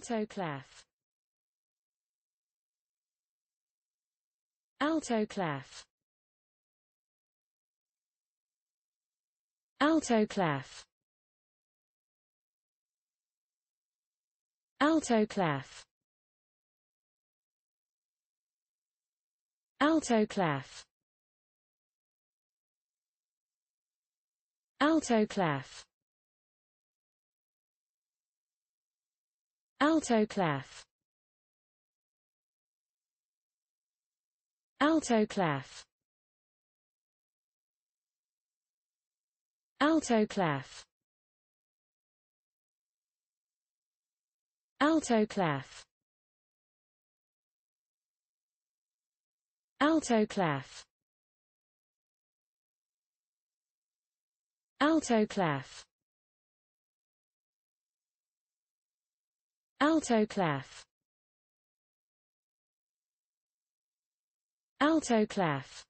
Alto clef Alto clef Alto clef Alto clef Alto clef Alto clef Alto clef Alto clef Alto clef Alto clef Alto clef Alto clef Alto clef Alto clef